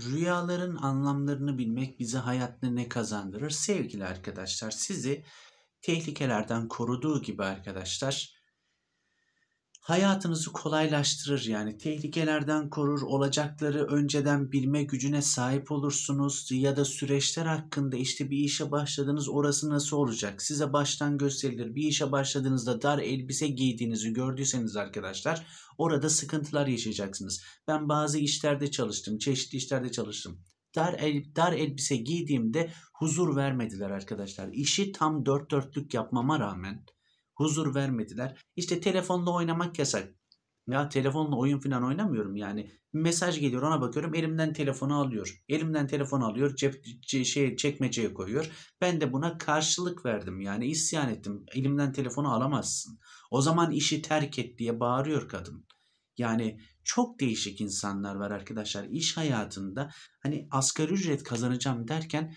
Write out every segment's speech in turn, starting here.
Rüyaların anlamlarını bilmek bize hayatta ne kazandırır? Sevgili arkadaşlar sizi tehlikelerden koruduğu gibi arkadaşlar hayatınızı kolaylaştırır yani tehlikelerden korur, olacakları önceden bilme gücüne sahip olursunuz ya da süreçler hakkında işte bir işe başladınız orası nasıl olacak size baştan gösterilir. Bir işe başladığınızda dar elbise giydiğinizi gördüyseniz arkadaşlar orada sıkıntılar yaşayacaksınız. Ben bazı işlerde çalıştım, çeşitli işlerde çalıştım. Dar, el, dar elbise giydiğimde huzur vermediler arkadaşlar. işi tam dört dörtlük yapmama rağmen huzur vermediler. İşte telefonla oynamak yasak. Ya telefonla oyun falan oynamıyorum yani. Mesaj geliyor ona bakıyorum elimden telefonu alıyor. Elimden telefonu alıyor cep şey çekmeceye koyuyor. Ben de buna karşılık verdim yani isyan ettim. Elimden telefonu alamazsın. O zaman işi terk et diye bağırıyor kadın. Yani çok değişik insanlar var arkadaşlar. İş hayatında hani asgari ücret kazanacağım derken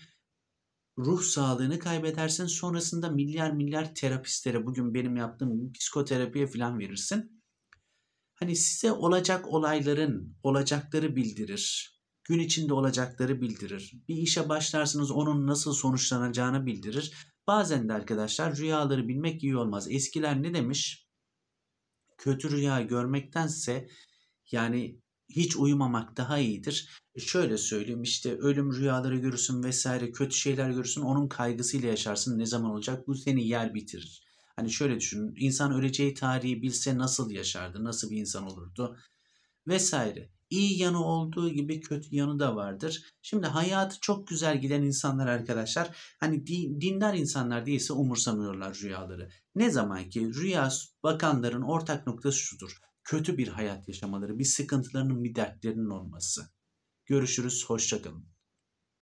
ruh sağlığını kaybedersin. Sonrasında milyar milyar terapistlere bugün benim yaptığım psikoterapiye falan verirsin. Hani size olacak olayların olacakları bildirir. Gün içinde olacakları bildirir. Bir işe başlarsınız onun nasıl sonuçlanacağını bildirir. Bazen de arkadaşlar rüyaları bilmek iyi olmaz. Eskiler ne demiş? Kötü rüya görmektense yani hiç uyumamak daha iyidir. E, şöyle söyleyeyim işte ölüm rüyaları görürsün vesaire kötü şeyler görürsün onun kaygısıyla yaşarsın ne zaman olacak bu seni yer bitirir. Hani şöyle düşünün insan öleceği tarihi bilse nasıl yaşardı nasıl bir insan olurdu vesaire. İyi yanı olduğu gibi kötü yanı da vardır. Şimdi hayatı çok güzel giden insanlar arkadaşlar hani dinler insanlar değilse umursamıyorlar rüyaları. Ne zaman ki rüya bakanların ortak noktası şudur kötü bir hayat yaşamaları, bir sıkıntılarının, bir dertlerinin olması. Görüşürüz, hoşçakalın.